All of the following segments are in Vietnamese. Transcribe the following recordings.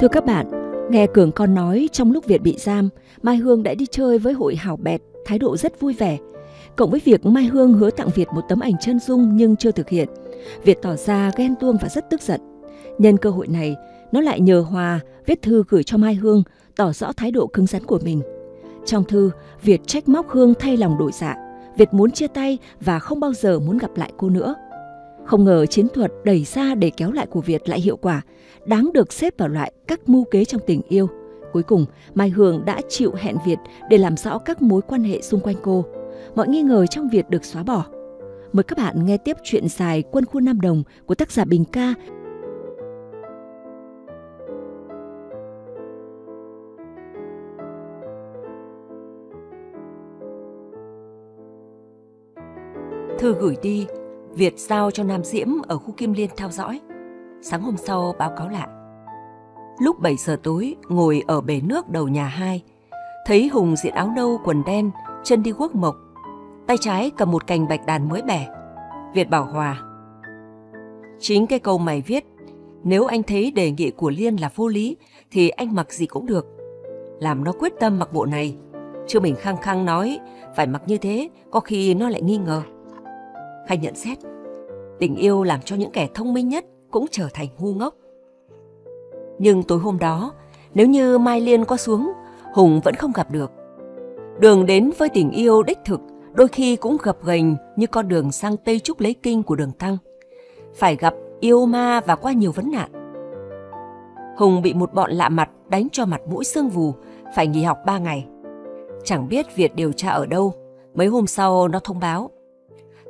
Thưa các bạn, nghe Cường con nói trong lúc Việt bị giam, Mai Hương đã đi chơi với hội hảo bẹt, thái độ rất vui vẻ. Cộng với việc Mai Hương hứa tặng Việt một tấm ảnh chân dung nhưng chưa thực hiện, Việt tỏ ra ghen tuông và rất tức giận. Nhân cơ hội này, nó lại nhờ Hòa viết thư gửi cho Mai Hương, tỏ rõ thái độ cứng rắn của mình. Trong thư, Việt trách móc Hương thay lòng đổi dạ. Việt muốn chia tay và không bao giờ muốn gặp lại cô nữa. Không ngờ chiến thuật đẩy ra để kéo lại của Việt lại hiệu quả, đáng được xếp vào loại các mưu kế trong tình yêu. Cuối cùng, Mai Hương đã chịu hẹn Việt để làm rõ các mối quan hệ xung quanh cô. Mọi nghi ngờ trong Việt được xóa bỏ. Mời các bạn nghe tiếp chuyện dài Quân khu Nam Đồng của tác giả Bình Ca thư gửi đi Việt giao cho Nam Diễm ở khu Kim Liên theo dõi. Sáng hôm sau báo cáo lại. Lúc 7 giờ tối, ngồi ở bể nước đầu nhà hai, thấy Hùng diện áo nâu quần đen, chân đi guốc mộc, tay trái cầm một cành bạch đàn mới bẻ. Việt bảo Hòa. Chính cái câu mày viết, nếu anh thấy đề nghị của Liên là vô lý thì anh mặc gì cũng được. Làm nó quyết tâm mặc bộ này, chứ mình khăng khăng nói phải mặc như thế có khi nó lại nghi ngờ hay nhận xét tình yêu làm cho những kẻ thông minh nhất cũng trở thành ngu ngốc nhưng tối hôm đó nếu như mai liên có xuống hùng vẫn không gặp được đường đến với tình yêu đích thực đôi khi cũng gập ghềnh như con đường sang tây trúc lấy kinh của đường tăng phải gặp yêu ma và qua nhiều vấn nạn hùng bị một bọn lạ mặt đánh cho mặt mũi xương vù phải nghỉ học ba ngày chẳng biết việt điều tra ở đâu mấy hôm sau nó thông báo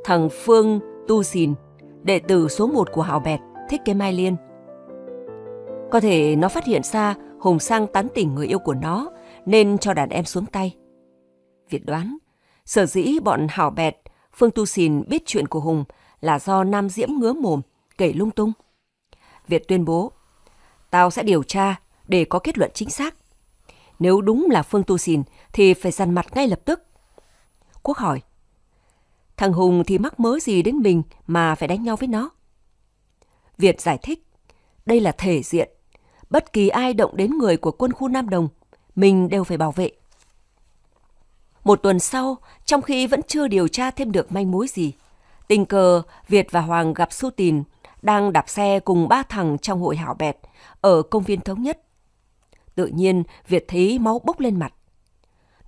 thằng Phương Tu Xìn, đệ tử số 1 của Hào Bẹt, thích cái Mai Liên. Có thể nó phát hiện ra Hùng Sang tán tỉnh người yêu của nó nên cho đàn em xuống tay. Việt đoán, sở dĩ bọn Hào Bẹt, Phương Tu Xìn biết chuyện của Hùng là do Nam Diễm ngứa mồm, kể lung tung. Việt tuyên bố, tao sẽ điều tra để có kết luận chính xác. Nếu đúng là Phương Tu Xìn thì phải dằn mặt ngay lập tức. Quốc hỏi, Thằng Hùng thì mắc mớ gì đến mình mà phải đánh nhau với nó. Việt giải thích, đây là thể diện. Bất kỳ ai động đến người của quân khu Nam Đồng, mình đều phải bảo vệ. Một tuần sau, trong khi vẫn chưa điều tra thêm được manh mối gì, tình cờ Việt và Hoàng gặp Su Tín đang đạp xe cùng ba thằng trong hội hảo bẹt ở công viên thống nhất. Tự nhiên, Việt thấy máu bốc lên mặt.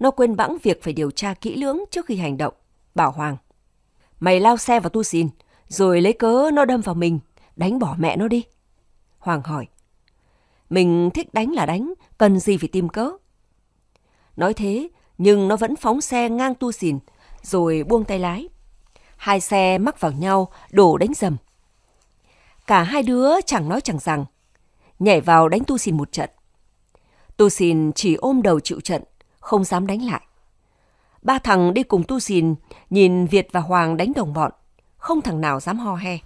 Nó quên bẵng việc phải điều tra kỹ lưỡng trước khi hành động, bảo Hoàng. Mày lao xe vào tu xìn, rồi lấy cớ nó đâm vào mình, đánh bỏ mẹ nó đi. Hoàng hỏi. Mình thích đánh là đánh, cần gì phải tìm cớ. Nói thế, nhưng nó vẫn phóng xe ngang tu xìn, rồi buông tay lái. Hai xe mắc vào nhau, đổ đánh dầm. Cả hai đứa chẳng nói chẳng rằng, nhảy vào đánh tu xìn một trận. Tu xìn chỉ ôm đầu chịu trận, không dám đánh lại. Ba thằng đi cùng tu xìn, nhìn Việt và Hoàng đánh đồng bọn. Không thằng nào dám ho he.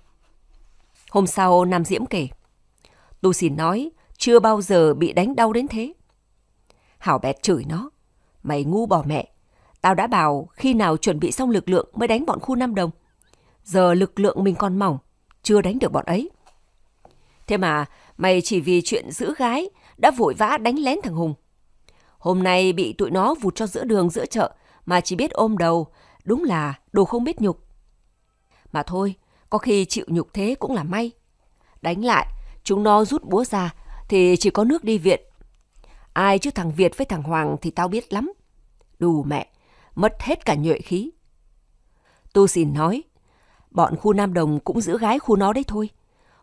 Hôm sau, Nam Diễm kể. Tu xìn nói, chưa bao giờ bị đánh đau đến thế. Hảo bẹt chửi nó. Mày ngu bỏ mẹ. Tao đã bảo khi nào chuẩn bị xong lực lượng mới đánh bọn khu Nam Đồng. Giờ lực lượng mình còn mỏng, chưa đánh được bọn ấy. Thế mà mày chỉ vì chuyện giữ gái đã vội vã đánh lén thằng Hùng. Hôm nay bị tụi nó vụt cho giữa đường giữa chợ mà chỉ biết ôm đầu, đúng là đồ không biết nhục. Mà thôi, có khi chịu nhục thế cũng là may. Đánh lại, chúng nó rút búa ra thì chỉ có nước đi viện. Ai chứ thằng Việt với thằng Hoàng thì tao biết lắm. Đù mẹ, mất hết cả nhuệ khí. Tu xìn nói, bọn khu Nam Đồng cũng giữ gái khu nó đấy thôi.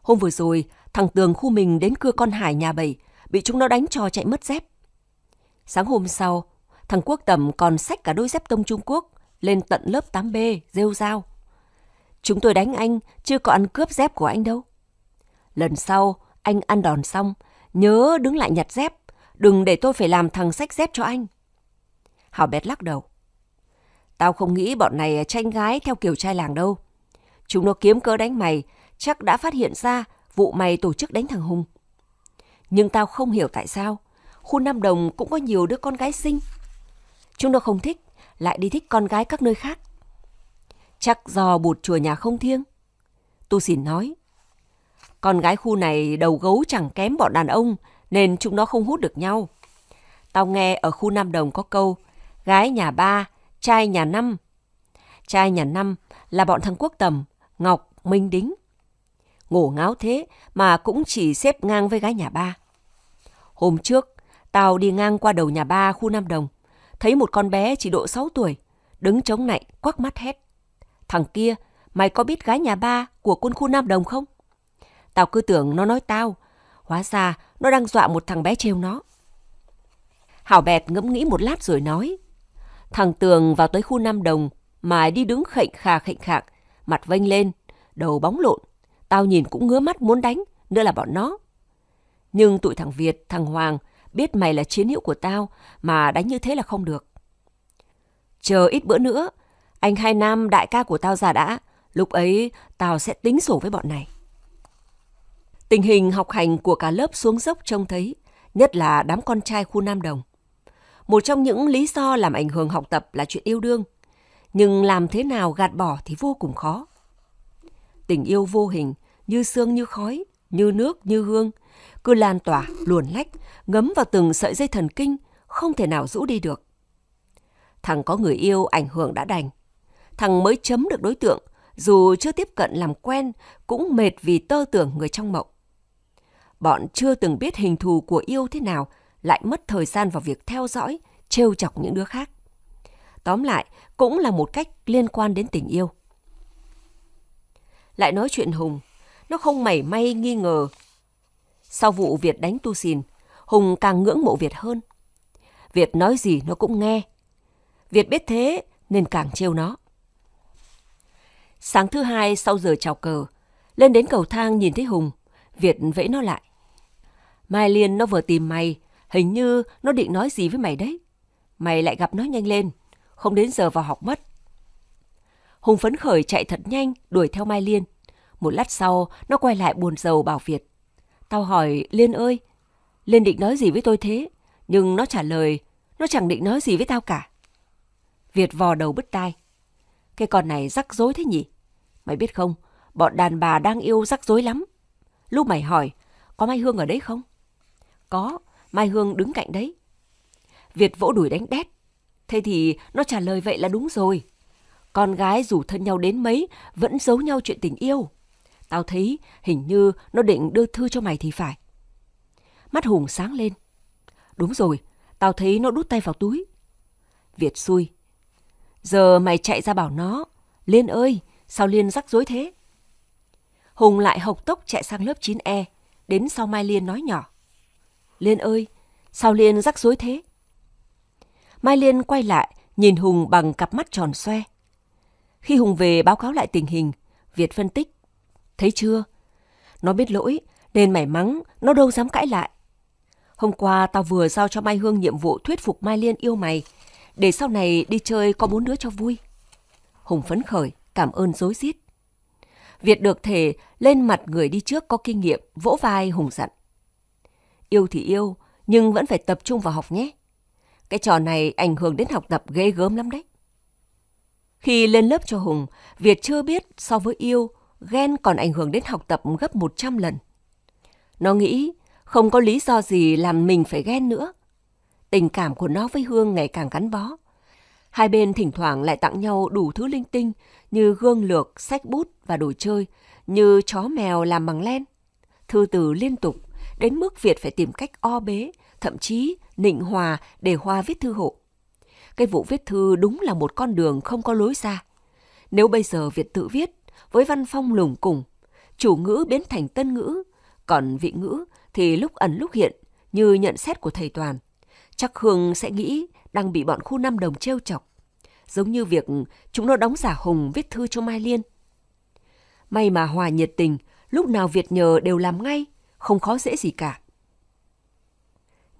Hôm vừa rồi, thằng Tường khu mình đến cưa con Hải nhà bầy, bị chúng nó đánh cho chạy mất dép. Sáng hôm sau, Thằng Quốc Tầm còn xách cả đôi dép tông Trung Quốc lên tận lớp 8B, rêu rao. Chúng tôi đánh anh, chưa có ăn cướp dép của anh đâu. Lần sau, anh ăn đòn xong, nhớ đứng lại nhặt dép, đừng để tôi phải làm thằng sách dép cho anh. Hảo bét lắc đầu. Tao không nghĩ bọn này tranh gái theo kiểu trai làng đâu. Chúng nó kiếm cớ đánh mày, chắc đã phát hiện ra vụ mày tổ chức đánh thằng Hùng. Nhưng tao không hiểu tại sao, khu Nam Đồng cũng có nhiều đứa con gái xinh Chúng nó không thích, lại đi thích con gái các nơi khác. Chắc do bụt chùa nhà không thiêng. Tu xỉn nói, con gái khu này đầu gấu chẳng kém bọn đàn ông nên chúng nó không hút được nhau. Tao nghe ở khu Nam Đồng có câu, gái nhà ba, trai nhà năm. Trai nhà năm là bọn thằng Quốc Tầm, Ngọc, Minh Đính. ngủ ngáo thế mà cũng chỉ xếp ngang với gái nhà ba. Hôm trước, tao đi ngang qua đầu nhà ba khu Nam Đồng thấy một con bé chỉ độ 6 tuổi, đứng chống nạnh, quắc mắt hét. Thằng kia, mày có biết gái nhà ba của quân khu Nam Đồng không? Tao cứ tưởng nó nói tao, hóa ra nó đang dọa một thằng bé trêu nó. Hảo bẹt ngẫm nghĩ một lát rồi nói. Thằng Tường vào tới khu Nam Đồng mà đi đứng khệnh khà khệnh khạc, mặt vênh lên, đầu bóng lộn. Tao nhìn cũng ngứa mắt muốn đánh, nữa là bọn nó. Nhưng tụi thằng Việt, thằng Hoàng biết mày là chiến hữu của tao, mà đánh như thế là không được. Chờ ít bữa nữa, anh hai nam đại ca của tao già đã, lúc ấy tao sẽ tính sổ với bọn này. Tình hình học hành của cả lớp xuống dốc trông thấy, nhất là đám con trai khu Nam Đồng. Một trong những lý do làm ảnh hưởng học tập là chuyện yêu đương, nhưng làm thế nào gạt bỏ thì vô cùng khó. Tình yêu vô hình, như sương như khói, như nước như hương, cứ lan tỏa, luồn lách, ngấm vào từng sợi dây thần kinh, không thể nào rũ đi được. Thằng có người yêu ảnh hưởng đã đành. Thằng mới chấm được đối tượng, dù chưa tiếp cận làm quen, cũng mệt vì tơ tưởng người trong mộng. Bọn chưa từng biết hình thù của yêu thế nào, lại mất thời gian vào việc theo dõi, trêu chọc những đứa khác. Tóm lại, cũng là một cách liên quan đến tình yêu. Lại nói chuyện Hùng, nó không mảy may nghi ngờ sau vụ Việt đánh Tu Sìn, Hùng càng ngưỡng mộ Việt hơn. Việt nói gì nó cũng nghe. Việt biết thế nên càng trêu nó. Sáng thứ hai sau giờ chào cờ, lên đến cầu thang nhìn thấy Hùng, Việt vẫy nó lại. Mai Liên nó vừa tìm mày, hình như nó định nói gì với mày đấy. Mày lại gặp nó nhanh lên, không đến giờ vào học mất. Hùng phấn khởi chạy thật nhanh, đuổi theo Mai Liên. Một lát sau, nó quay lại buồn rầu bảo Việt. Tao hỏi Liên ơi, Liên định nói gì với tôi thế? Nhưng nó trả lời, nó chẳng định nói gì với tao cả. Việt vò đầu bứt tai. Cái con này rắc rối thế nhỉ? Mày biết không, bọn đàn bà đang yêu rắc rối lắm. Lúc mày hỏi, có Mai Hương ở đấy không? Có, Mai Hương đứng cạnh đấy. Việt vỗ đuổi đánh đét. Thế thì nó trả lời vậy là đúng rồi. Con gái dù thân nhau đến mấy, vẫn giấu nhau chuyện tình yêu. Tao thấy hình như nó định đưa thư cho mày thì phải. Mắt Hùng sáng lên. Đúng rồi, tao thấy nó đút tay vào túi. Việt xui. Giờ mày chạy ra bảo nó. Liên ơi, sao Liên rắc rối thế? Hùng lại hộc tốc chạy sang lớp 9E, đến sau Mai Liên nói nhỏ. Liên ơi, sao Liên rắc rối thế? Mai Liên quay lại, nhìn Hùng bằng cặp mắt tròn xoe. Khi Hùng về báo cáo lại tình hình, Việt phân tích thấy chưa? Nó biết lỗi, nên mày mắng, nó đâu dám cãi lại. Hôm qua tao vừa giao cho Mai Hương nhiệm vụ thuyết phục Mai Liên yêu mày, để sau này đi chơi có bốn đứa cho vui. Hùng phấn khởi, cảm ơn dối rít. Việt được thể lên mặt người đi trước có kinh nghiệm, vỗ vai Hùng dặn. Yêu thì yêu, nhưng vẫn phải tập trung vào học nhé. Cái trò này ảnh hưởng đến học tập ghê gớm lắm đấy. Khi lên lớp cho Hùng, Việt chưa biết so với yêu, ghen còn ảnh hưởng đến học tập gấp 100 lần. Nó nghĩ không có lý do gì làm mình phải ghen nữa. Tình cảm của nó với Hương ngày càng gắn bó. Hai bên thỉnh thoảng lại tặng nhau đủ thứ linh tinh như gương lược, sách bút và đồ chơi, như chó mèo làm bằng len. Thư từ liên tục, đến mức Việt phải tìm cách o bế, thậm chí nịnh hòa để Hoa viết thư hộ. Cái vụ viết thư đúng là một con đường không có lối ra. Nếu bây giờ Việt tự viết với văn phong lùng cùng. Chủ ngữ biến thành tân ngữ, còn vị ngữ thì lúc ẩn lúc hiện, như nhận xét của thầy Toàn. Chắc Hương sẽ nghĩ đang bị bọn khu năm đồng trêu chọc. Giống như việc chúng nó đóng giả Hùng viết thư cho Mai Liên. May mà Hòa nhiệt tình, lúc nào Việt nhờ đều làm ngay, không khó dễ gì cả.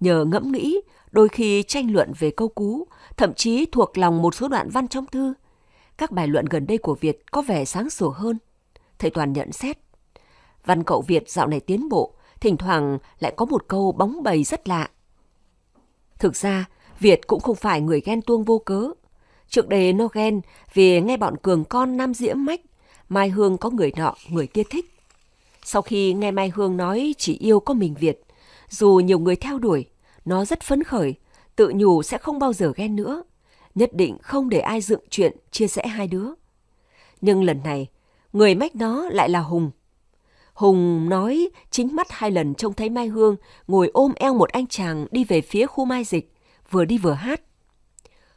Nhờ ngẫm nghĩ, đôi khi tranh luận về câu cú, thậm chí thuộc lòng một số đoạn văn trong thư, các bài luận gần đây của Việt có vẻ sáng sủa hơn. Thầy Toàn nhận xét. Văn cậu Việt dạo này tiến bộ, thỉnh thoảng lại có một câu bóng bầy rất lạ. Thực ra, Việt cũng không phải người ghen tuông vô cớ. Trước đây nó ghen vì nghe bọn cường con Nam Diễm mách, Mai Hương có người nọ, người kia thích. Sau khi nghe Mai Hương nói chỉ yêu có mình Việt, dù nhiều người theo đuổi, nó rất phấn khởi, tự nhủ sẽ không bao giờ ghen nữa nhất định không để ai dựng chuyện chia sẻ hai đứa. Nhưng lần này, người mách nó lại là Hùng. Hùng nói chính mắt hai lần trông thấy Mai Hương ngồi ôm eo một anh chàng đi về phía khu mai dịch, vừa đi vừa hát.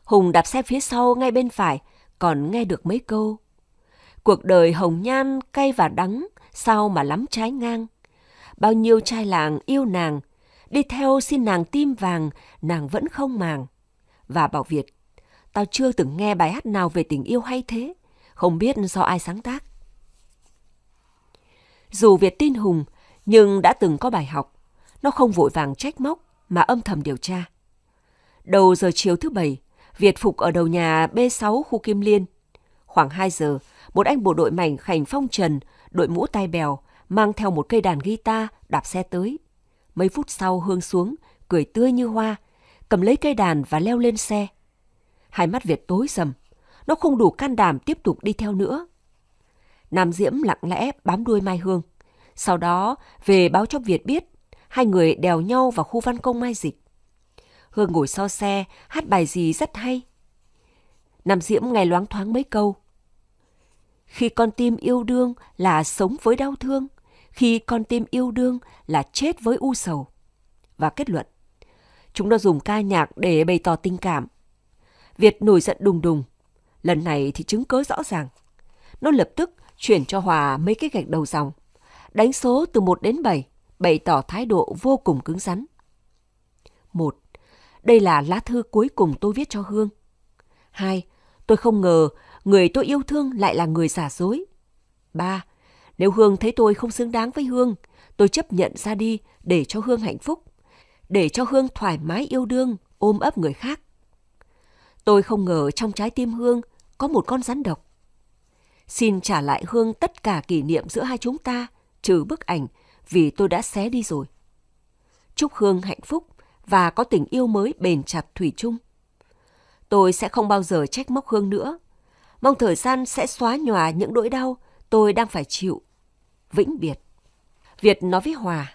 Hùng đạp xe phía sau ngay bên phải, còn nghe được mấy câu. Cuộc đời hồng nhan, cay và đắng, sao mà lắm trái ngang. Bao nhiêu trai làng yêu nàng, đi theo xin nàng tim vàng, nàng vẫn không màng. Và Bảo Việt Tao chưa từng nghe bài hát nào về tình yêu hay thế, không biết do ai sáng tác. Dù Việt tin Hùng, nhưng đã từng có bài học. Nó không vội vàng trách móc mà âm thầm điều tra. Đầu giờ chiều thứ bảy, Việt Phục ở đầu nhà B6 khu Kim Liên. Khoảng 2 giờ, một anh bộ đội mảnh khảnh phong trần, đội mũ tai bèo, mang theo một cây đàn guitar, đạp xe tới. Mấy phút sau Hương xuống, cười tươi như hoa, cầm lấy cây đàn và leo lên xe. Hai mắt Việt tối sầm. Nó không đủ can đảm tiếp tục đi theo nữa. Nam Diễm lặng lẽ bám đuôi Mai Hương. Sau đó về báo cho Việt biết. Hai người đèo nhau vào khu văn công Mai Dịch. Hương ngồi so xe, hát bài gì rất hay. Nam Diễm nghe loáng thoáng mấy câu. Khi con tim yêu đương là sống với đau thương, khi con tim yêu đương là chết với u sầu. Và kết luận, chúng nó dùng ca nhạc để bày tỏ tình cảm, Việt nổi giận đùng đùng. Lần này thì chứng cớ rõ ràng. Nó lập tức chuyển cho Hòa mấy cái gạch đầu dòng. Đánh số từ 1 đến 7, bày tỏ thái độ vô cùng cứng rắn. 1. Đây là lá thư cuối cùng tôi viết cho Hương. 2. Tôi không ngờ người tôi yêu thương lại là người giả dối. 3. Nếu Hương thấy tôi không xứng đáng với Hương, tôi chấp nhận ra đi để cho Hương hạnh phúc, để cho Hương thoải mái yêu đương, ôm ấp người khác. Tôi không ngờ trong trái tim Hương có một con rắn độc. Xin trả lại Hương tất cả kỷ niệm giữa hai chúng ta, trừ bức ảnh, vì tôi đã xé đi rồi. Chúc Hương hạnh phúc và có tình yêu mới bền chặt thủy chung. Tôi sẽ không bao giờ trách móc Hương nữa. Mong thời gian sẽ xóa nhòa những nỗi đau tôi đang phải chịu. Vĩnh biệt. Việt nói với Hòa.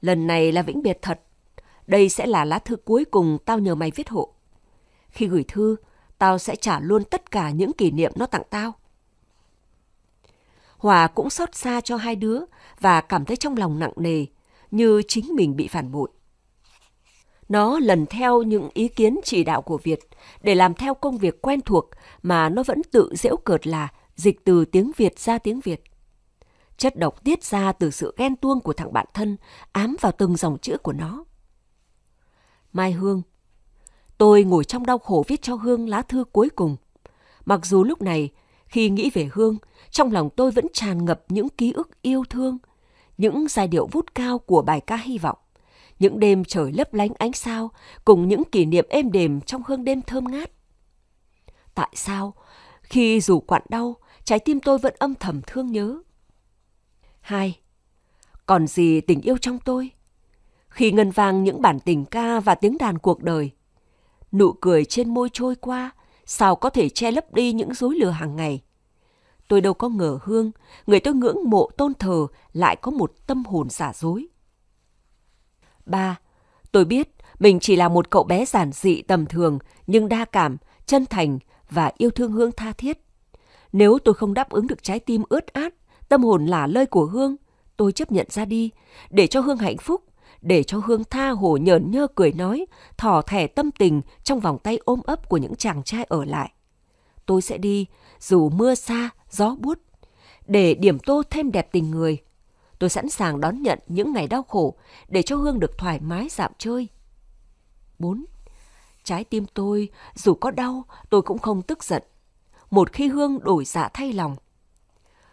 Lần này là vĩnh biệt thật. Đây sẽ là lá thư cuối cùng tao nhờ mày viết hộ. Khi gửi thư, tao sẽ trả luôn tất cả những kỷ niệm nó tặng tao. Hòa cũng xót xa cho hai đứa và cảm thấy trong lòng nặng nề, như chính mình bị phản bội. Nó lần theo những ý kiến chỉ đạo của Việt để làm theo công việc quen thuộc mà nó vẫn tự dễu cợt là dịch từ tiếng Việt ra tiếng Việt. Chất độc tiết ra từ sự ghen tuông của thằng bạn thân ám vào từng dòng chữ của nó. Mai Hương, Tôi ngồi trong đau khổ viết cho Hương lá thư cuối cùng. Mặc dù lúc này, khi nghĩ về Hương, trong lòng tôi vẫn tràn ngập những ký ức yêu thương, những giai điệu vút cao của bài ca hy vọng, những đêm trời lấp lánh ánh sao cùng những kỷ niệm êm đềm trong hương đêm thơm ngát. Tại sao, khi dù quặn đau, trái tim tôi vẫn âm thầm thương nhớ? Hai, còn gì tình yêu trong tôi? Khi ngân vang những bản tình ca và tiếng đàn cuộc đời – nụ cười trên môi trôi qua, sao có thể che lấp đi những dối lừa hàng ngày. Tôi đâu có ngờ Hương, người tôi ngưỡng mộ tôn thờ lại có một tâm hồn giả dối. Ba, Tôi biết mình chỉ là một cậu bé giản dị tầm thường nhưng đa cảm, chân thành và yêu thương Hương tha thiết. Nếu tôi không đáp ứng được trái tim ướt át, tâm hồn là lơi của Hương, tôi chấp nhận ra đi để cho Hương hạnh phúc để cho Hương tha hồ nhờn nhơ cười nói, thỏ thẻ tâm tình trong vòng tay ôm ấp của những chàng trai ở lại. Tôi sẽ đi, dù mưa xa, gió buốt, để điểm tô thêm đẹp tình người. Tôi sẵn sàng đón nhận những ngày đau khổ để cho Hương được thoải mái dạo chơi. 4. Trái tim tôi, dù có đau, tôi cũng không tức giận. Một khi Hương đổi dạ thay lòng.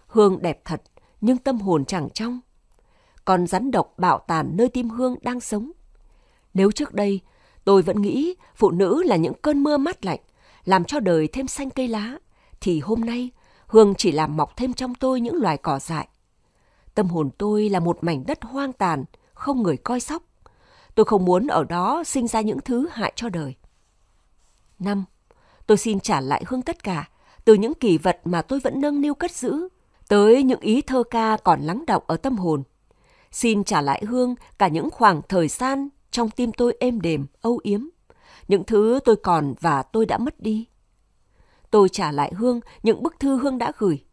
Hương đẹp thật, nhưng tâm hồn chẳng trong con rắn độc bạo tàn nơi tim Hương đang sống. Nếu trước đây, tôi vẫn nghĩ phụ nữ là những cơn mưa mát lạnh, làm cho đời thêm xanh cây lá, thì hôm nay Hương chỉ làm mọc thêm trong tôi những loài cỏ dại. Tâm hồn tôi là một mảnh đất hoang tàn, không người coi sóc. Tôi không muốn ở đó sinh ra những thứ hại cho đời. Năm, tôi xin trả lại Hương tất cả, từ những kỷ vật mà tôi vẫn nâng niu cất giữ, tới những ý thơ ca còn lắng đọng ở tâm hồn. Xin trả lại Hương cả những khoảng thời gian trong tim tôi êm đềm, âu yếm. Những thứ tôi còn và tôi đã mất đi. Tôi trả lại Hương những bức thư Hương đã gửi.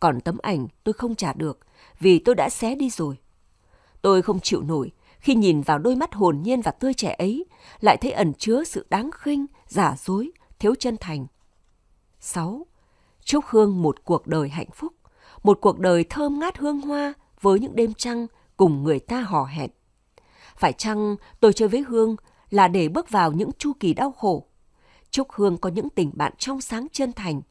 Còn tấm ảnh tôi không trả được vì tôi đã xé đi rồi. Tôi không chịu nổi khi nhìn vào đôi mắt hồn nhiên và tươi trẻ ấy, lại thấy ẩn chứa sự đáng khinh, giả dối, thiếu chân thành. 6. Chúc Hương một cuộc đời hạnh phúc, một cuộc đời thơm ngát hương hoa với những đêm trăng cùng người ta hò hẹn. Phải chăng tôi chơi với Hương là để bước vào những chu kỳ đau khổ? Chúc Hương có những tình bạn trong sáng chân thành.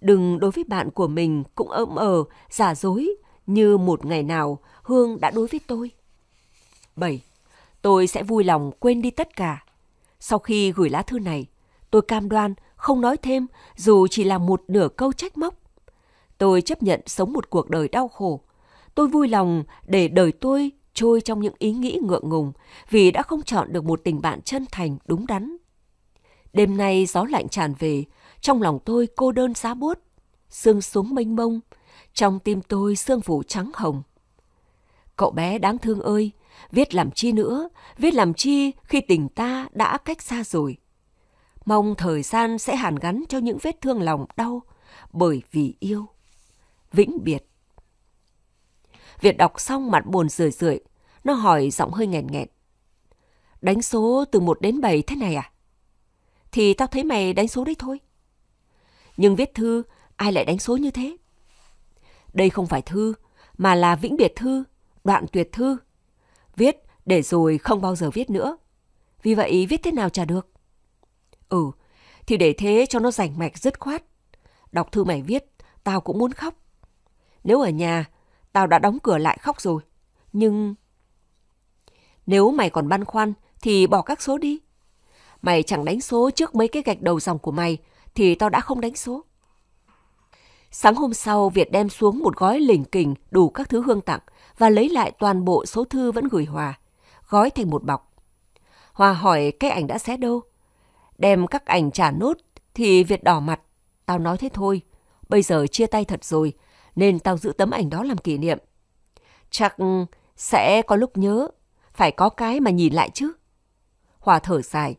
Đừng đối với bạn của mình cũng ấm ờ, giả dối như một ngày nào Hương đã đối với tôi. 7. Tôi sẽ vui lòng quên đi tất cả. Sau khi gửi lá thư này, tôi cam đoan không nói thêm dù chỉ là một nửa câu trách móc. Tôi chấp nhận sống một cuộc đời đau khổ Tôi vui lòng để đời tôi trôi trong những ý nghĩ ngượng ngùng vì đã không chọn được một tình bạn chân thành đúng đắn. Đêm nay gió lạnh tràn về, trong lòng tôi cô đơn giá buốt, sương xuống mênh mông, trong tim tôi sương phủ trắng hồng. Cậu bé đáng thương ơi, viết làm chi nữa, viết làm chi khi tình ta đã cách xa rồi. Mong thời gian sẽ hàn gắn cho những vết thương lòng đau bởi vì yêu. Vĩnh biệt. Việt đọc xong mặt buồn rười rượi. Nó hỏi giọng hơi nghẹn nghẹn. Đánh số từ 1 đến 7 thế này à? Thì tao thấy mày đánh số đấy thôi. Nhưng viết thư, ai lại đánh số như thế? Đây không phải thư, mà là vĩnh biệt thư, đoạn tuyệt thư. Viết để rồi không bao giờ viết nữa. Vì vậy viết thế nào chả được. Ừ, thì để thế cho nó rảnh mạch dứt khoát. Đọc thư mày viết, tao cũng muốn khóc. Nếu ở nhà, tao đã đóng cửa lại khóc rồi. Nhưng... Nếu mày còn băn khoăn, thì bỏ các số đi. Mày chẳng đánh số trước mấy cái gạch đầu dòng của mày, thì tao đã không đánh số. Sáng hôm sau, Việt đem xuống một gói lỉnh kình đủ các thứ hương tặng và lấy lại toàn bộ số thư vẫn gửi Hòa, gói thành một bọc. Hòa hỏi cái ảnh đã xé đâu? Đem các ảnh trả nốt thì Việt đỏ mặt. Tao nói thế thôi. Bây giờ chia tay thật rồi, nên tao giữ tấm ảnh đó làm kỷ niệm. Chắc sẽ có lúc nhớ, phải có cái mà nhìn lại chứ. Hòa thở dài.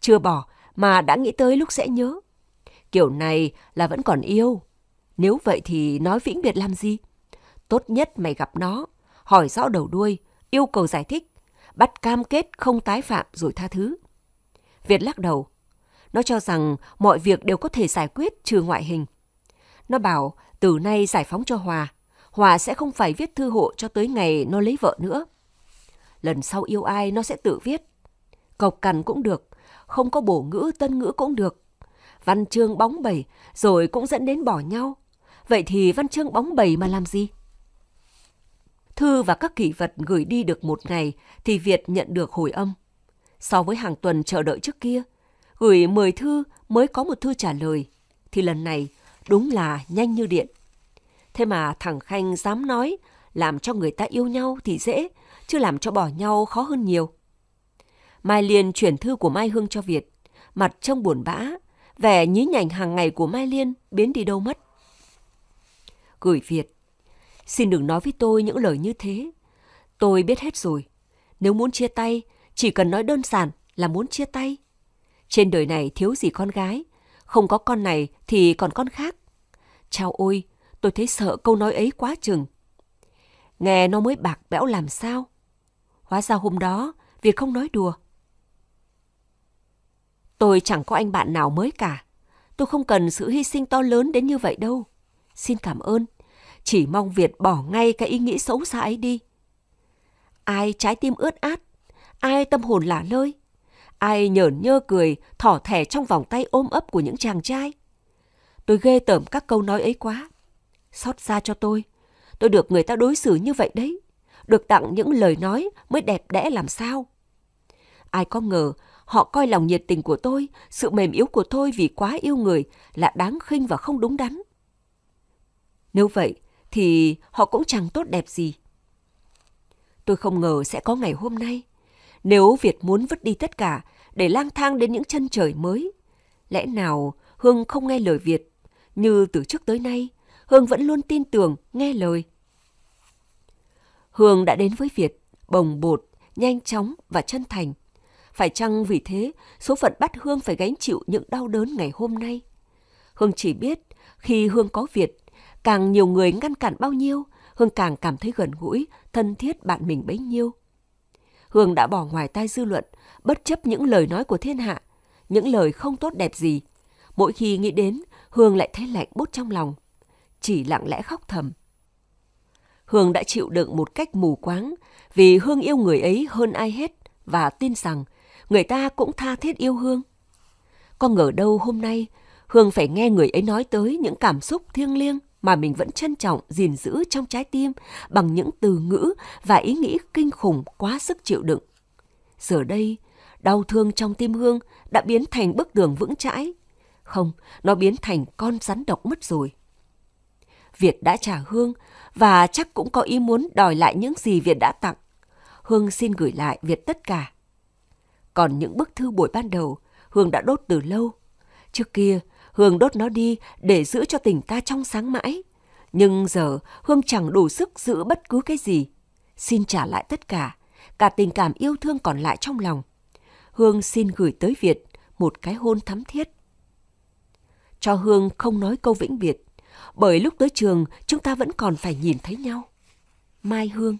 Chưa bỏ mà đã nghĩ tới lúc sẽ nhớ. Kiểu này là vẫn còn yêu. Nếu vậy thì nói vĩnh biệt làm gì? Tốt nhất mày gặp nó, hỏi rõ đầu đuôi, yêu cầu giải thích, bắt cam kết không tái phạm rồi tha thứ. Việt lắc đầu. Nó cho rằng mọi việc đều có thể giải quyết trừ ngoại hình. Nó bảo từ nay giải phóng cho Hòa, Hòa sẽ không phải viết thư hộ cho tới ngày nó lấy vợ nữa. Lần sau yêu ai nó sẽ tự viết. Cộc cằn cũng được, không có bổ ngữ tân ngữ cũng được. Văn chương bóng bẩy rồi cũng dẫn đến bỏ nhau. Vậy thì văn chương bóng bẩy mà làm gì? Thư và các kỷ vật gửi đi được một ngày thì Việt nhận được hồi âm. So với hàng tuần chờ đợi trước kia, gửi 10 thư mới có một thư trả lời, thì lần này Đúng là nhanh như điện. Thế mà thằng Khanh dám nói, làm cho người ta yêu nhau thì dễ, chứ làm cho bỏ nhau khó hơn nhiều. Mai Liên chuyển thư của Mai Hương cho Việt, mặt trông buồn bã, vẻ nhí nhảnh hàng ngày của Mai Liên biến đi đâu mất. Gửi Việt, xin đừng nói với tôi những lời như thế. Tôi biết hết rồi. Nếu muốn chia tay, chỉ cần nói đơn giản là muốn chia tay. Trên đời này thiếu gì con gái, không có con này thì còn con khác. Chao ôi, tôi thấy sợ câu nói ấy quá chừng. Nghe nó mới bạc bẽo làm sao? Hóa ra hôm đó, Việt không nói đùa. Tôi chẳng có anh bạn nào mới cả. Tôi không cần sự hy sinh to lớn đến như vậy đâu. Xin cảm ơn. Chỉ mong Việt bỏ ngay cái ý nghĩ xấu xa ấy đi. Ai trái tim ướt át, ai tâm hồn lả lơi, Ai nhởn nhơ cười, thỏ thẻ trong vòng tay ôm ấp của những chàng trai. Tôi ghê tởm các câu nói ấy quá. Xót xa cho tôi, tôi được người ta đối xử như vậy đấy. Được tặng những lời nói mới đẹp đẽ làm sao. Ai có ngờ họ coi lòng nhiệt tình của tôi, sự mềm yếu của tôi vì quá yêu người là đáng khinh và không đúng đắn. Nếu vậy thì họ cũng chẳng tốt đẹp gì. Tôi không ngờ sẽ có ngày hôm nay. Nếu Việt muốn vứt đi tất cả để lang thang đến những chân trời mới. Lẽ nào Hương không nghe lời Việt, như từ trước tới nay, Hương vẫn luôn tin tưởng, nghe lời. Hương đã đến với Việt, bồng bột, nhanh chóng và chân thành. Phải chăng vì thế, số phận bắt Hương phải gánh chịu những đau đớn ngày hôm nay? Hương chỉ biết, khi Hương có Việt, càng nhiều người ngăn cản bao nhiêu, Hương càng cảm thấy gần gũi, thân thiết bạn mình bấy nhiêu. Hương đã bỏ ngoài tai dư luận, bất chấp những lời nói của thiên hạ, những lời không tốt đẹp gì. Mỗi khi nghĩ đến, Hương lại thấy lạnh bút trong lòng. Chỉ lặng lẽ khóc thầm. Hương đã chịu đựng một cách mù quáng vì Hương yêu người ấy hơn ai hết và tin rằng người ta cũng tha thiết yêu Hương. Con ngờ đâu hôm nay Hương phải nghe người ấy nói tới những cảm xúc thiêng liêng mà mình vẫn trân trọng gìn giữ trong trái tim bằng những từ ngữ và ý nghĩ kinh khủng quá sức chịu đựng. Giờ đây, đau thương trong tim Hương đã biến thành bức tường vững chãi. Không, nó biến thành con rắn độc mất rồi. Việt đã trả Hương và chắc cũng có ý muốn đòi lại những gì Việt đã tặng. Hương xin gửi lại Việt tất cả. Còn những bức thư buổi ban đầu, Hương đã đốt từ lâu. Trước kia, Hương đốt nó đi để giữ cho tình ta trong sáng mãi. Nhưng giờ Hương chẳng đủ sức giữ bất cứ cái gì. Xin trả lại tất cả, cả tình cảm yêu thương còn lại trong lòng. Hương xin gửi tới Việt một cái hôn thắm thiết. Cho Hương không nói câu vĩnh biệt, bởi lúc tới trường chúng ta vẫn còn phải nhìn thấy nhau. Mai Hương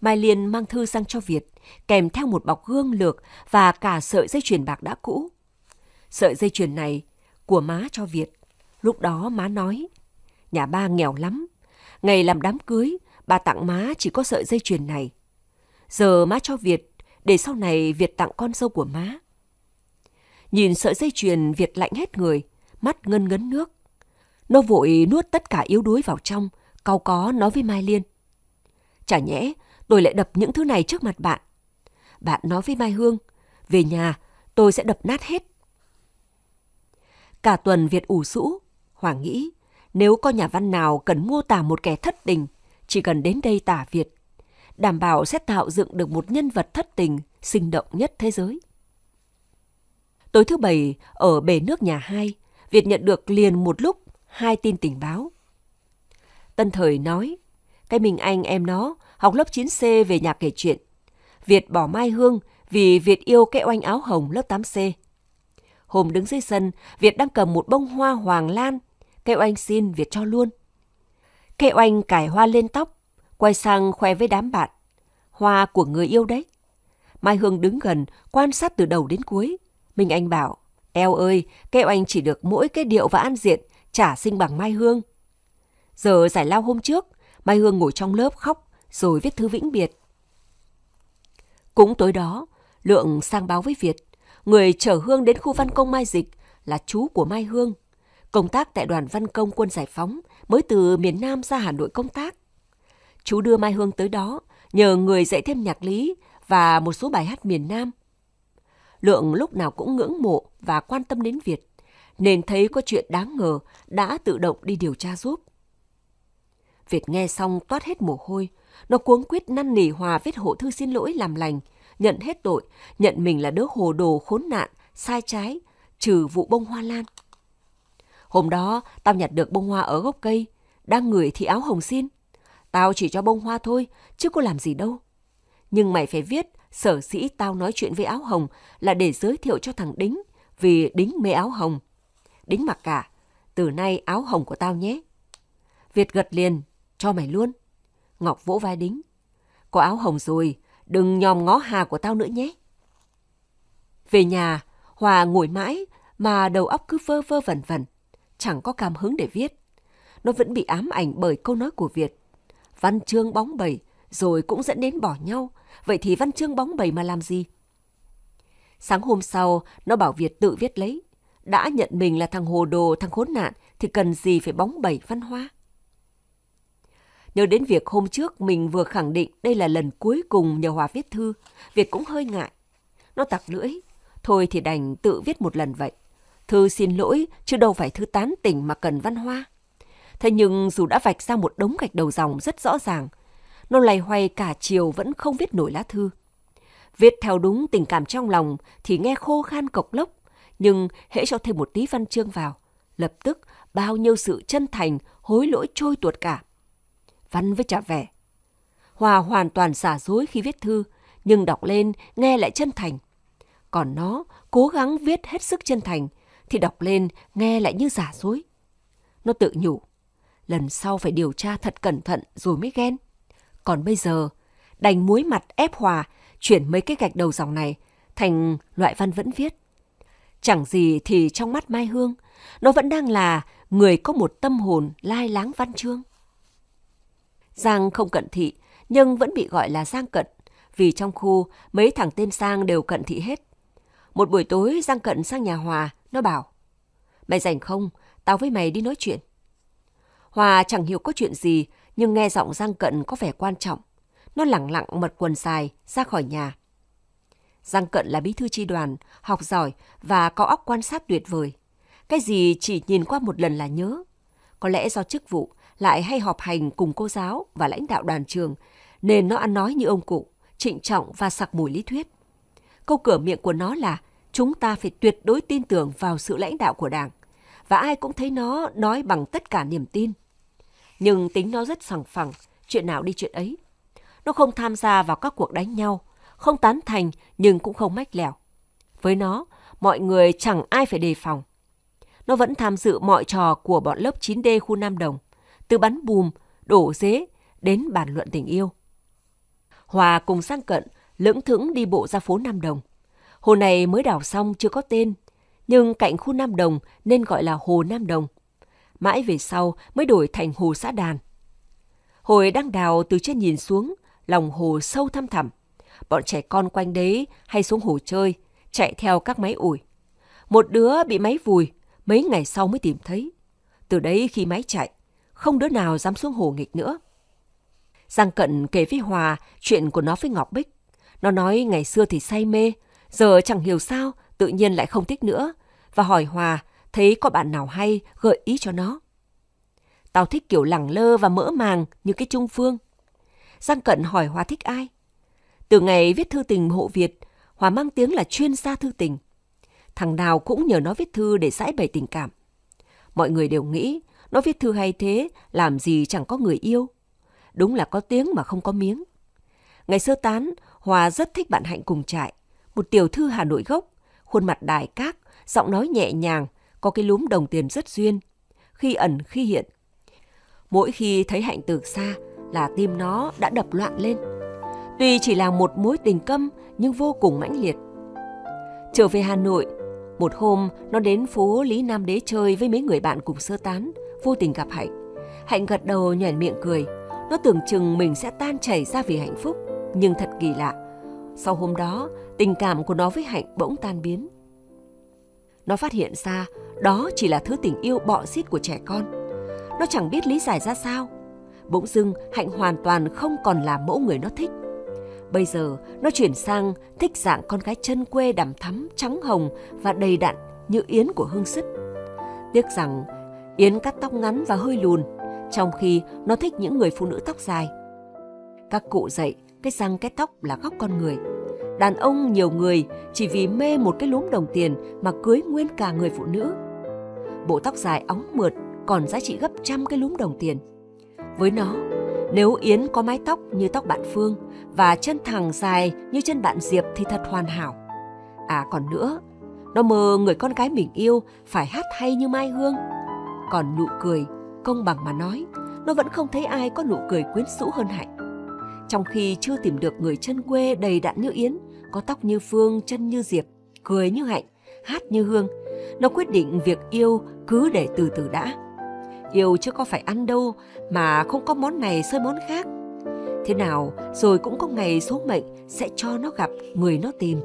Mai Liên mang thư sang cho Việt, kèm theo một bọc gương lược và cả sợi dây chuyền bạc đã cũ. Sợi dây chuyền này của má cho Việt. Lúc đó má nói, nhà ba nghèo lắm. Ngày làm đám cưới, bà tặng má chỉ có sợi dây chuyền này. Giờ má cho Việt, để sau này Việt tặng con dâu của má. Nhìn sợi dây chuyền Việt lạnh hết người, mắt ngân ngấn nước. Nó vội nuốt tất cả yếu đuối vào trong, cau có nói với Mai Liên. Chả nhẽ tôi lại đập những thứ này trước mặt bạn. Bạn nói với Mai Hương, về nhà tôi sẽ đập nát hết. Cả tuần Việt ủ sũ, Hoàng nghĩ, nếu có nhà văn nào cần mô tả một kẻ thất tình, chỉ cần đến đây tả Việt, đảm bảo sẽ tạo dựng được một nhân vật thất tình sinh động nhất thế giới. Tối thứ bảy, ở bể nước nhà hai, Việt nhận được liền một lúc hai tin tình báo. Tân Thời nói, cái mình anh em nó học lớp 9C về nhà kể chuyện. Việt bỏ Mai Hương vì Việt yêu cái oanh áo hồng lớp 8C. Hôm đứng dưới sân, Việt đang cầm một bông hoa hoàng lan. Kêu anh xin Việt cho luôn. Kêu anh cải hoa lên tóc, quay sang khoe với đám bạn. Hoa của người yêu đấy. Mai Hương đứng gần, quan sát từ đầu đến cuối. Mình anh bảo, eo ơi, kêu anh chỉ được mỗi cái điệu và ăn diện, trả sinh bằng Mai Hương. Giờ giải lao hôm trước, Mai Hương ngồi trong lớp khóc rồi viết thư vĩnh biệt. Cũng tối đó, Lượng sang báo với Việt, người chở Hương đến khu văn công Mai Dịch là chú của Mai Hương, công tác tại đoàn văn công quân giải phóng mới từ miền Nam ra Hà Nội công tác. Chú đưa Mai Hương tới đó, nhờ người dạy thêm nhạc lý và một số bài hát miền Nam. Lượng lúc nào cũng ngưỡng mộ và quan tâm đến Việt, nên thấy có chuyện đáng ngờ đã tự động đi điều tra giúp. Việt nghe xong toát hết mồ hôi, nó cuống quyết năn nỉ Hòa viết hộ thư xin lỗi làm lành – nhận hết tội, nhận mình là đứa hồ đồ khốn nạn, sai trái, trừ vụ bông hoa lan. Hôm đó, tao nhặt được bông hoa ở gốc cây, đang ngửi thì áo hồng xin. Tao chỉ cho bông hoa thôi, chứ có làm gì đâu. Nhưng mày phải viết, sở sĩ tao nói chuyện với áo hồng là để giới thiệu cho thằng Đính, vì Đính mê áo hồng. Đính mặc cả, từ nay áo hồng của tao nhé. Việt gật liền, cho mày luôn. Ngọc vỗ vai Đính. Có áo hồng rồi, đừng nhòm ngó hà của tao nữa nhé. Về nhà, Hòa ngồi mãi mà đầu óc cứ vơ vơ vẩn vẩn, chẳng có cảm hứng để viết. Nó vẫn bị ám ảnh bởi câu nói của Việt. Văn chương bóng bẩy rồi cũng dẫn đến bỏ nhau, vậy thì văn chương bóng bẩy mà làm gì? Sáng hôm sau, nó bảo Việt tự viết lấy. Đã nhận mình là thằng hồ đồ, thằng khốn nạn, thì cần gì phải bóng bẩy văn hoa? Nhớ đến việc hôm trước mình vừa khẳng định đây là lần cuối cùng nhờ Hòa viết thư, Việt cũng hơi ngại. Nó tặc lưỡi, thôi thì đành tự viết một lần vậy. Thư xin lỗi, chứ đâu phải thư tán tỉnh mà cần văn hoa. Thế nhưng dù đã vạch ra một đống gạch đầu dòng rất rõ ràng, nó lầy hoay cả chiều vẫn không viết nổi lá thư. Viết theo đúng tình cảm trong lòng thì nghe khô khan cộc lốc, nhưng hễ cho thêm một tí văn chương vào, lập tức bao nhiêu sự chân thành, hối lỗi trôi tuột cả văn với trả vẻ. Hòa hoàn toàn giả dối khi viết thư, nhưng đọc lên nghe lại chân thành. Còn nó cố gắng viết hết sức chân thành, thì đọc lên nghe lại như giả dối. Nó tự nhủ, lần sau phải điều tra thật cẩn thận rồi mới ghen. Còn bây giờ, đành muối mặt ép hòa, chuyển mấy cái gạch đầu dòng này thành loại văn vẫn viết. Chẳng gì thì trong mắt Mai Hương, nó vẫn đang là người có một tâm hồn lai láng văn chương. Giang không cận thị, nhưng vẫn bị gọi là Giang cận, vì trong khu mấy thằng tên Giang đều cận thị hết. Một buổi tối Giang cận sang nhà Hòa, nó bảo, Mày rảnh không? Tao với mày đi nói chuyện. Hòa chẳng hiểu có chuyện gì, nhưng nghe giọng Giang cận có vẻ quan trọng. Nó lẳng lặng mật quần dài ra khỏi nhà. Giang Cận là bí thư tri đoàn, học giỏi và có óc quan sát tuyệt vời. Cái gì chỉ nhìn qua một lần là nhớ. Có lẽ do chức vụ lại hay họp hành cùng cô giáo và lãnh đạo đoàn trường, nên nó ăn nói như ông cụ, trịnh trọng và sặc mùi lý thuyết. Câu cửa miệng của nó là chúng ta phải tuyệt đối tin tưởng vào sự lãnh đạo của Đảng, và ai cũng thấy nó nói bằng tất cả niềm tin. Nhưng tính nó rất sằng phẳng, chuyện nào đi chuyện ấy. Nó không tham gia vào các cuộc đánh nhau, không tán thành nhưng cũng không mách lẻo. Với nó, mọi người chẳng ai phải đề phòng. Nó vẫn tham dự mọi trò của bọn lớp 9D khu Nam Đồng, từ bắn bùm, đổ dế đến bàn luận tình yêu. Hòa cùng sang cận, lững thững đi bộ ra phố Nam Đồng. Hồ này mới đào xong chưa có tên, nhưng cạnh khu Nam Đồng nên gọi là Hồ Nam Đồng. Mãi về sau mới đổi thành Hồ Xã Đàn. Hồi đang đào từ trên nhìn xuống, lòng hồ sâu thăm thẳm. Bọn trẻ con quanh đấy hay xuống hồ chơi, chạy theo các máy ủi. Một đứa bị máy vùi, mấy ngày sau mới tìm thấy. Từ đấy khi máy chạy, không đứa nào dám xuống hồ nghịch nữa. Giang Cận kể với Hòa chuyện của nó với Ngọc Bích. Nó nói ngày xưa thì say mê, giờ chẳng hiểu sao tự nhiên lại không thích nữa và hỏi Hòa thấy có bạn nào hay gợi ý cho nó. Tao thích kiểu lẳng lơ và mỡ màng như cái Trung Phương. Giang Cận hỏi Hòa thích ai? Từ ngày viết thư tình hộ Việt, Hòa mang tiếng là chuyên gia thư tình. Thằng nào cũng nhờ nó viết thư để giải bày tình cảm. Mọi người đều nghĩ nó viết thư hay thế, làm gì chẳng có người yêu. Đúng là có tiếng mà không có miếng. Ngày sơ tán, Hòa rất thích bạn Hạnh cùng trại. Một tiểu thư Hà Nội gốc, khuôn mặt đài các, giọng nói nhẹ nhàng, có cái lúm đồng tiền rất duyên. Khi ẩn khi hiện. Mỗi khi thấy Hạnh từ xa là tim nó đã đập loạn lên. Tuy chỉ là một mối tình câm nhưng vô cùng mãnh liệt. Trở về Hà Nội, một hôm nó đến phố Lý Nam Đế chơi với mấy người bạn cùng sơ tán – vô tình gặp Hạnh. Hạnh gật đầu nhoẻn miệng cười. Nó tưởng chừng mình sẽ tan chảy ra vì hạnh phúc, nhưng thật kỳ lạ. Sau hôm đó, tình cảm của nó với Hạnh bỗng tan biến. Nó phát hiện ra đó chỉ là thứ tình yêu bọ xít của trẻ con. Nó chẳng biết lý giải ra sao. Bỗng dưng, Hạnh hoàn toàn không còn là mẫu người nó thích. Bây giờ, nó chuyển sang thích dạng con gái chân quê đằm thắm, trắng hồng và đầy đặn như yến của hương sức. Tiếc rằng Yến cắt tóc ngắn và hơi lùn, trong khi nó thích những người phụ nữ tóc dài. Các cụ dạy, cái răng cái tóc là góc con người. Đàn ông nhiều người chỉ vì mê một cái lúm đồng tiền mà cưới nguyên cả người phụ nữ. Bộ tóc dài óng mượt còn giá trị gấp trăm cái lúm đồng tiền. Với nó, nếu Yến có mái tóc như tóc bạn Phương và chân thẳng dài như chân bạn Diệp thì thật hoàn hảo. À còn nữa, nó mơ người con gái mình yêu phải hát hay như Mai Hương, còn nụ cười công bằng mà nói nó vẫn không thấy ai có nụ cười quyến rũ hơn hạnh trong khi chưa tìm được người chân quê đầy đặn như yến có tóc như phương chân như diệp cười như hạnh hát như hương nó quyết định việc yêu cứ để từ từ đã yêu chứ có phải ăn đâu mà không có món này sơi món khác thế nào rồi cũng có ngày số mệnh sẽ cho nó gặp người nó tìm